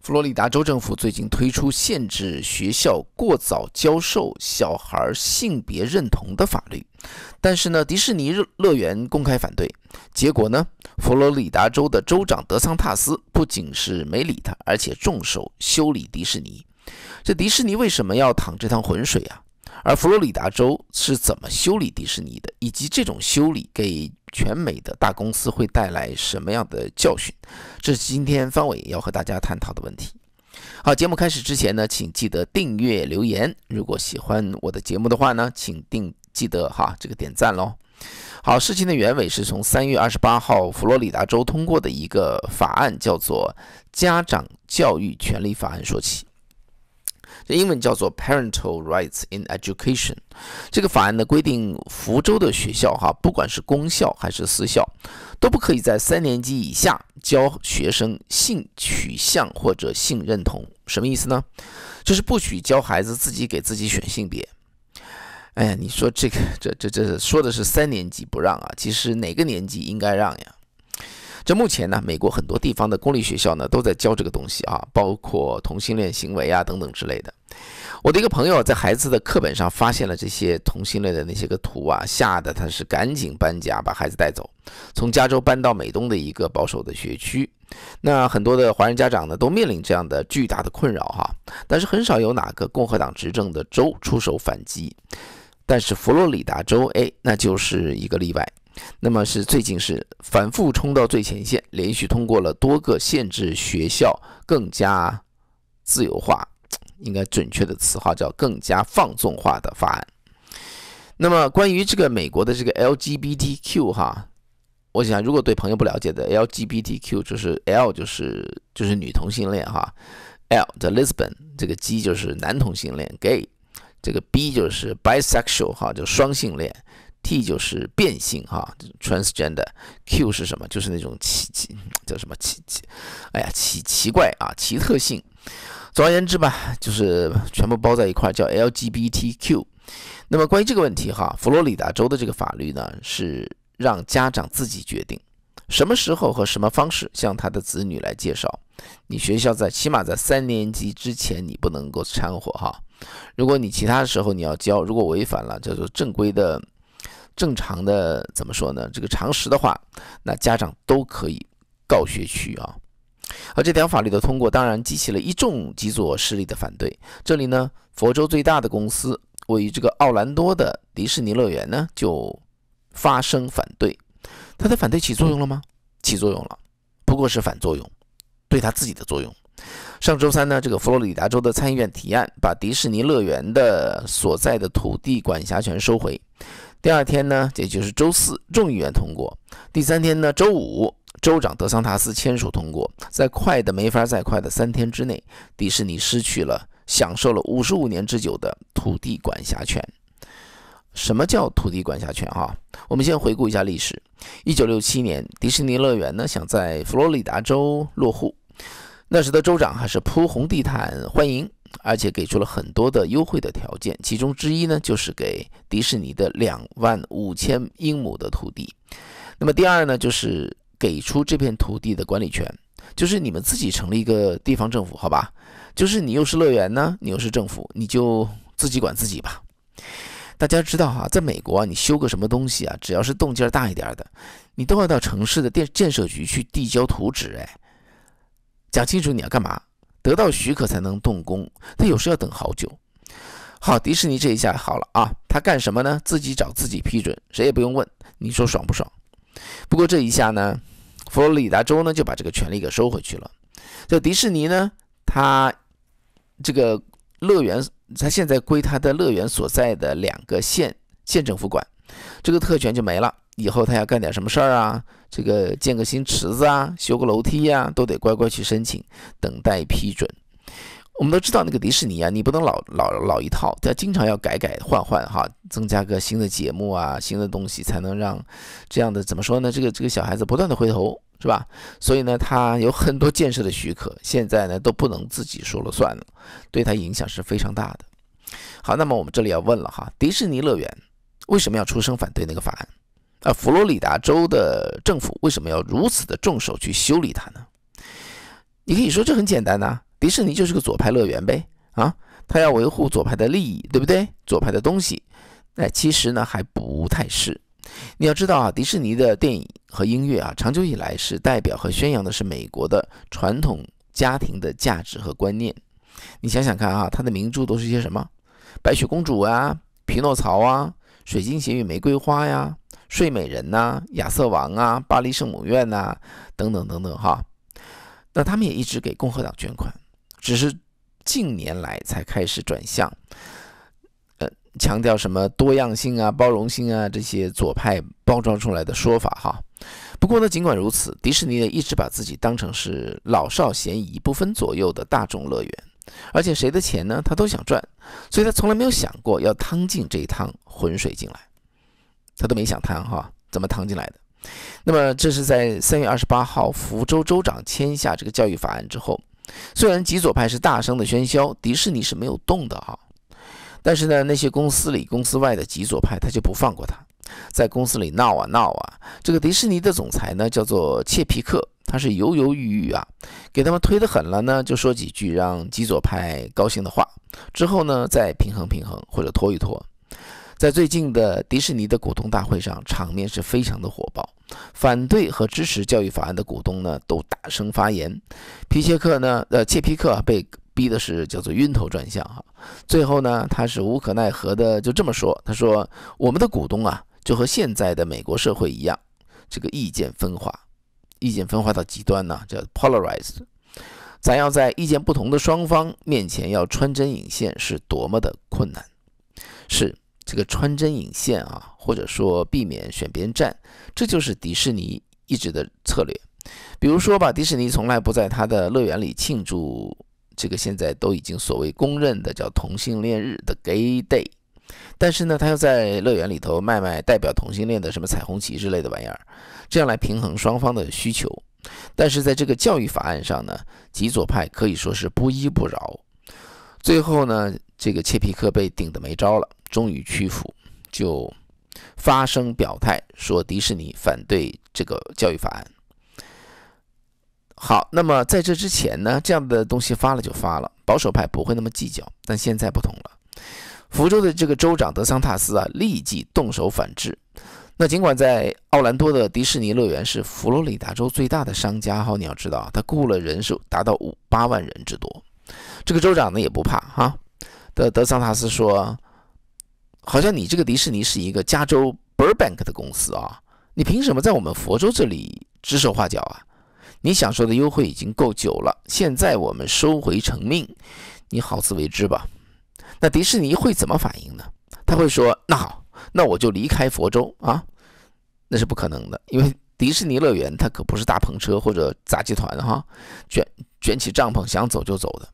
佛罗里达州政府最近推出限制学校过早教授小孩性别认同的法律，但是呢，迪士尼乐园公开反对。结果呢，佛罗里达州的州长德桑塔斯不仅是没理他，而且重手修理迪士尼。这迪士尼为什么要淌这趟浑水啊？而佛罗里达州是怎么修理迪士尼的，以及这种修理给？全美的大公司会带来什么样的教训？这是今天方伟要和大家探讨的问题。好，节目开始之前呢，请记得订阅留言。如果喜欢我的节目的话呢，请定记得哈这个点赞喽。好，事情的原委是从三月二十八号佛罗里达州通过的一个法案，叫做《家长教育权利法案》说起。英文叫做 Parental Rights in Education，这个法案呢规定福州的学校哈，不管是公校还是私校，都不可以在三年级以下教学生性取向或者性认同。什么意思呢？就是不许教孩子自己给自己选性别。哎呀，你说这个这这这说的是三年级不让啊，其实哪个年级应该让呀？这目前呢，美国很多地方的公立学校呢都在教这个东西啊，包括同性恋行为啊等等之类的。我的一个朋友在孩子的课本上发现了这些同性恋的那些个图啊，吓得他是赶紧搬家，把孩子带走，从加州搬到美东的一个保守的学区。那很多的华人家长呢都面临这样的巨大的困扰哈，但是很少有哪个共和党执政的州出手反击，但是佛罗里达州哎那就是一个例外。那么是最近是反复冲到最前线，连续通过了多个限制学校更加自由化，应该准确的词哈叫更加放纵化的法案。那么关于这个美国的这个 LGBTQ 哈，我想如果对朋友不了解的，LGBTQ 就是 L 就是就是女同性恋哈，L the Lisbon 这个 G 就是男同性恋 Gay，这个 B 就是 Bisexual 哈就双性恋。T 就是变性哈，transgender。Q 是什么？就是那种奇奇叫什么奇奇，哎呀奇奇怪啊，奇特性。总而言之吧，就是全部包在一块儿叫 LGBTQ。那么关于这个问题哈，佛罗里达州的这个法律呢，是让家长自己决定什么时候和什么方式向他的子女来介绍。你学校在起码在三年级之前你不能够掺和哈。如果你其他的时候你要教，如果违反了叫做正规的。正常的怎么说呢？这个常识的话，那家长都可以告学区啊。而这条法律的通过，当然激起了一众基座势力的反对。这里呢，佛州最大的公司位于这个奥兰多的迪士尼乐园呢，就发生反对。他的反对起作用了吗？起作用了，不过是反作用，对他自己的作用。上周三呢，这个佛罗里达州的参议院提案，把迪士尼乐园的所在的土地管辖权收回。第二天呢，也就是周四，众议院通过；第三天呢，周五，州长德桑塔斯签署通过。在快的没法再快的三天之内，迪士尼失去了享受了五十五年之久的土地管辖权。什么叫土地管辖权？哈，我们先回顾一下历史：一九六七年，迪士尼乐园呢想在佛罗里达州落户，那时的州长还是铺红地毯欢迎。而且给出了很多的优惠的条件，其中之一呢就是给迪士尼的两万五千英亩的土地，那么第二呢就是给出这片土地的管理权，就是你们自己成立一个地方政府，好吧？就是你又是乐园呢，你又是政府，你就自己管自己吧。大家知道哈，在美国，啊，你修个什么东西啊，只要是动静儿大一点的，你都要到城市的建建设局去递交图纸，哎，讲清楚你要干嘛。得到许可才能动工，他有时要等好久。好，迪士尼这一下好了啊，他干什么呢？自己找自己批准，谁也不用问。你说爽不爽？不过这一下呢，佛罗里达州呢就把这个权利给收回去了。就迪士尼呢，他这个乐园，他现在归他的乐园所在的两个县县政府管，这个特权就没了。以后他要干点什么事儿啊？这个建个新池子啊，修个楼梯呀，都得乖乖去申请，等待批准。我们都知道那个迪士尼啊，你不能老老老一套，他经常要改改换换哈，增加个新的节目啊，新的东西，才能让这样的怎么说呢？这个这个小孩子不断的回头，是吧？所以呢，他有很多建设的许可，现在呢都不能自己说了算了，对他影响是非常大的。好，那么我们这里要问了哈，迪士尼乐园为什么要出声反对那个法案？啊，佛罗里达州的政府为什么要如此的重手去修理它呢？你可以说这很简单呐，迪士尼就是个左派乐园呗，啊，他要维护左派的利益，对不对？左派的东西，哎，其实呢还不太是。你要知道啊，迪士尼的电影和音乐啊，长久以来是代表和宣扬的是美国的传统家庭的价值和观念。你想想看啊，它的名著都是些什么？白雪公主啊，匹诺曹啊，水晶鞋与玫瑰花呀。睡美人呐，亚瑟王啊，巴黎圣母院呐，等等等等，哈。那他们也一直给共和党捐款，只是近年来才开始转向，呃，强调什么多样性啊、包容性啊这些左派包装出来的说法，哈。不过呢，尽管如此，迪士尼也一直把自己当成是老少咸宜、不分左右的大众乐园，而且谁的钱呢，他都想赚，所以他从来没有想过要趟进这一趟浑水进来。他都没想谈哈，怎么谈进来的？那么这是在三月二十八号，福州州长签下这个教育法案之后，虽然极左派是大声的喧嚣，迪士尼是没有动的啊，但是呢，那些公司里公司外的极左派他就不放过他，在公司里闹啊闹啊，这个迪士尼的总裁呢叫做切皮克，他是犹犹豫豫啊，给他们推得狠了呢，就说几句让极左派高兴的话，之后呢再平衡平衡或者拖一拖。在最近的迪士尼的股东大会上，场面是非常的火爆。反对和支持教育法案的股东呢，都大声发言。皮切克呢，呃，切皮克被逼的是叫做晕头转向啊。最后呢，他是无可奈何的，就这么说。他说：“我们的股东啊，就和现在的美国社会一样，这个意见分化，意见分化到极端呢，叫 polarized。咱要在意见不同的双方面前要穿针引线，是多么的困难，是。”这个穿针引线啊，或者说避免选别人站，这就是迪士尼一直的策略。比如说吧，迪士尼从来不在他的乐园里庆祝这个现在都已经所谓公认的叫同性恋日的 Gay Day，但是呢，他又在乐园里头卖卖代表同性恋的什么彩虹旗之类的玩意儿，这样来平衡双方的需求。但是在这个教育法案上呢，极左派可以说是不依不饶，最后呢，这个切皮克被顶得没招了。终于屈服，就发声表态说迪士尼反对这个教育法案。好，那么在这之前呢，这样的东西发了就发了，保守派不会那么计较。但现在不同了，福州的这个州长德桑塔斯啊，立即动手反制。那尽管在奥兰多的迪士尼乐园是佛罗里达州最大的商家，哈，你要知道他雇了人数达到五八万人之多。这个州长呢也不怕哈，的德桑塔斯说。好像你这个迪士尼是一个加州 Burbank 的公司啊，你凭什么在我们佛州这里指手画脚啊？你享受的优惠已经够久了，现在我们收回成命，你好自为之吧。那迪士尼会怎么反应呢？他会说：那好，那我就离开佛州啊？那是不可能的，因为迪士尼乐园它可不是大篷车或者杂技团哈，卷卷起帐篷想走就走的。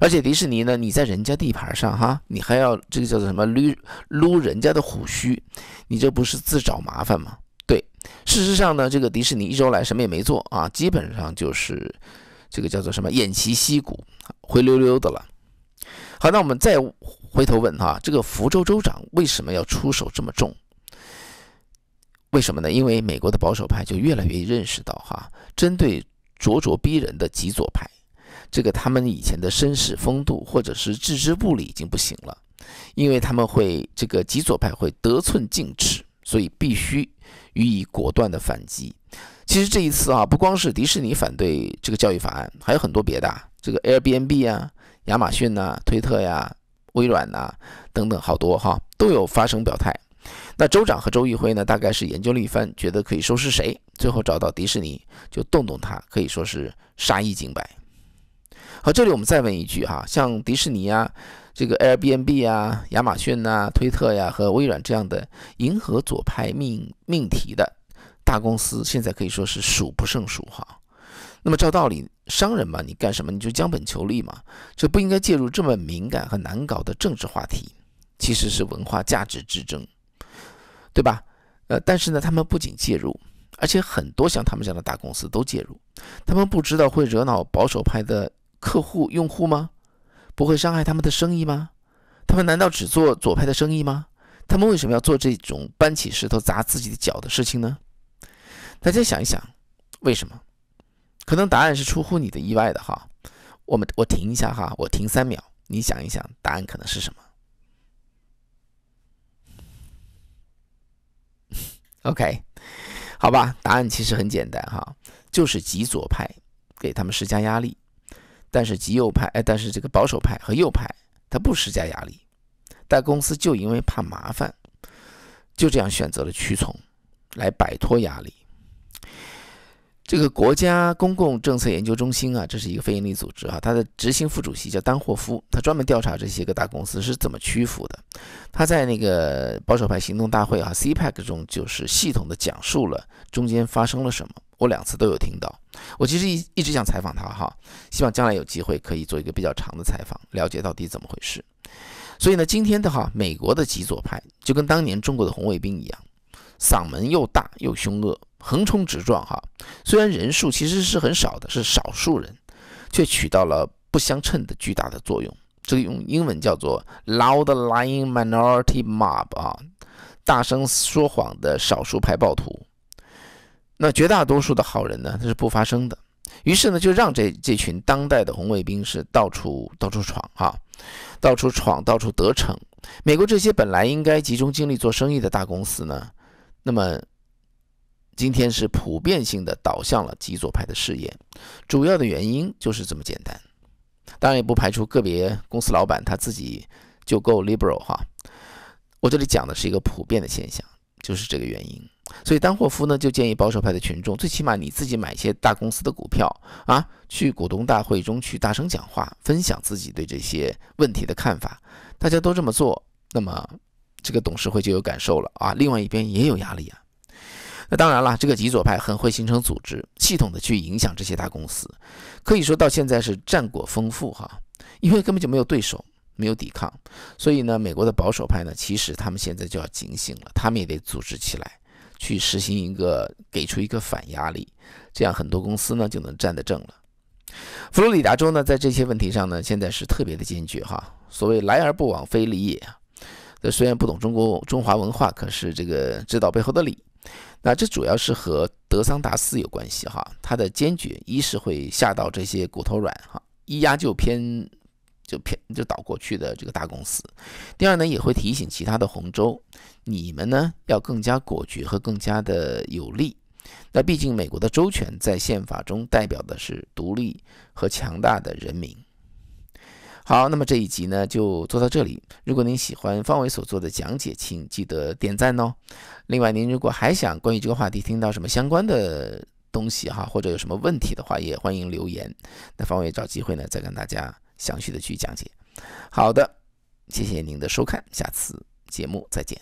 而且迪士尼呢，你在人家地盘上哈，你还要这个叫做什么捋撸人家的虎须，你这不是自找麻烦吗？对，事实上呢，这个迪士尼一周来什么也没做啊，基本上就是这个叫做什么偃旗息鼓，灰溜溜的了。好，那我们再回头问哈，这个福州州长为什么要出手这么重？为什么呢？因为美国的保守派就越来越认识到哈，针对咄咄逼人的极左派。这个他们以前的绅士风度，或者是置之不理已经不行了，因为他们会这个极左派会得寸进尺，所以必须予以果断的反击。其实这一次啊，不光是迪士尼反对这个教育法案，还有很多别的，这个 Airbnb 啊、亚马逊呐、推特呀、微软呐等等好多哈都有发声表态。那州长和州议会呢，大概是研究了一番，觉得可以收拾谁，最后找到迪士尼就动动他，可以说是杀一儆百。好，这里我们再问一句哈，像迪士尼啊、这个 Airbnb 啊、亚马逊呐、推特呀和微软这样的迎合左派命命题的大公司，现在可以说是数不胜数哈。那么照道理，商人嘛，你干什么你就将本求利嘛，这不应该介入这么敏感和难搞的政治话题，其实是文化价值之争，对吧？呃，但是呢，他们不仅介入，而且很多像他们这样的大公司都介入，他们不知道会惹恼保守派的。客户、用户吗？不会伤害他们的生意吗？他们难道只做左派的生意吗？他们为什么要做这种搬起石头砸自己的脚的事情呢？大家想一想，为什么？可能答案是出乎你的意外的哈。我们，我停一下哈，我停三秒，你想一想，答案可能是什么？OK，好吧，答案其实很简单哈，就是极左派给他们施加压力。但是极右派，哎，但是这个保守派和右派，他不施加压力，大公司就因为怕麻烦，就这样选择了屈从，来摆脱压力。这个国家公共政策研究中心啊，这是一个非营利组织啊，它的执行副主席叫丹霍夫，他专门调查这些个大公司是怎么屈服的。他在那个保守派行动大会啊 c p e c 中，就是系统的讲述了中间发生了什么。我两次都有听到，我其实一一直想采访他哈，希望将来有机会可以做一个比较长的采访，了解到底怎么回事。所以呢，今天的哈美国的极左派就跟当年中国的红卫兵一样，嗓门又大又凶恶，横冲直撞哈。虽然人数其实是很少的，是少数人，却起到了不相称的巨大的作用。这个用英文叫做 loud lying minority mob 啊，大声说谎的少数派暴徒。那绝大多数的好人呢，他是不发声的。于是呢，就让这这群当代的红卫兵是到处到处闯啊，到处闯，到处得逞。美国这些本来应该集中精力做生意的大公司呢，那么今天是普遍性的倒向了极左派的事业。主要的原因就是这么简单。当然也不排除个别公司老板他自己就够 liberal 哈。我这里讲的是一个普遍的现象，就是这个原因。所以，丹霍夫呢就建议保守派的群众，最起码你自己买一些大公司的股票啊，去股东大会中去大声讲话，分享自己对这些问题的看法。大家都这么做，那么这个董事会就有感受了啊。另外一边也有压力啊。那当然了，这个极左派很会形成组织，系统的去影响这些大公司，可以说到现在是战果丰富哈，因为根本就没有对手，没有抵抗。所以呢，美国的保守派呢，其实他们现在就要警醒了，他们也得组织起来。去实行一个给出一个反压力，这样很多公司呢就能站得正了。佛罗里达州呢在这些问题上呢现在是特别的坚决哈。所谓来而不往非礼也，这虽然不懂中国中华文化，可是这个知道背后的理。那这主要是和德桑达斯有关系哈，他的坚决一是会吓到这些骨头软哈，一压就偏。就偏就倒过去的这个大公司，第二呢也会提醒其他的红州，你们呢要更加果决和更加的有力。那毕竟美国的州权在宪法中代表的是独立和强大的人民。好，那么这一集呢就做到这里。如果您喜欢方伟所做的讲解，请记得点赞哦。另外，您如果还想关于这个话题听到什么相关的东西哈，或者有什么问题的话，也欢迎留言。那方伟找机会呢再跟大家。详细的去讲解。好的，谢谢您的收看，下次节目再见。